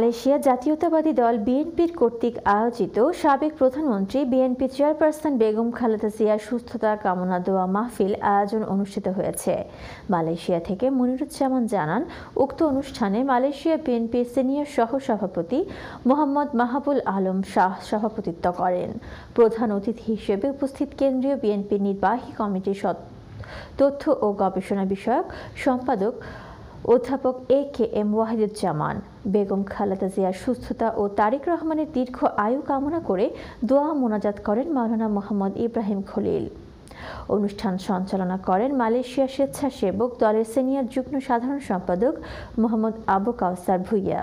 Malaysia জাতীয়তাবাদী দল বিএনপির কর্তৃক আয়োজিত সাবেক প্রধানমন্ত্রী বিএনপি চেয়ারপারসন বেগম খালেদা জিয়ার সুস্থতা কামনা দোয়া মাহফিল আয়োজন অনুষ্ঠিত হয়েছে মালয়েশিয়া থেকে মনিরুজ্জামান জানান উক্ত অনুষ্ঠানে মালয়েশিয়া বিএনপির সিনিয়র সহ সভাপতি মোহাম্মদ মাহাবুল আলম শাহ সভাপতিত্ব করেন প্রধান অতিথি হিসেবে উপস্থিত কেন্দ্রীয় বিএনপির নির্বাহী কমিটির তথ্য ও গবেষণা বিষয়ক সম্পাদক অধ্যাপক A K M Wahiduzzaman Begum Khaleda জিয়ার সুস্থতা ও তারেক রহমানের দীর্ঘ আয়ু কামনা করে দোয়া মোনাজাত করেন মাওলানা মোহাম্মদ ইব্রাহিম খলিল অনুষ্ঠান সঞ্চালনা করেন মালয়েশিয়া স্বেচ্ছাসেবক দলের সিনিয়র যুগ্ম সাধারণ সম্পাদক মোহাম্মদ আবু কাউসার ভুইয়া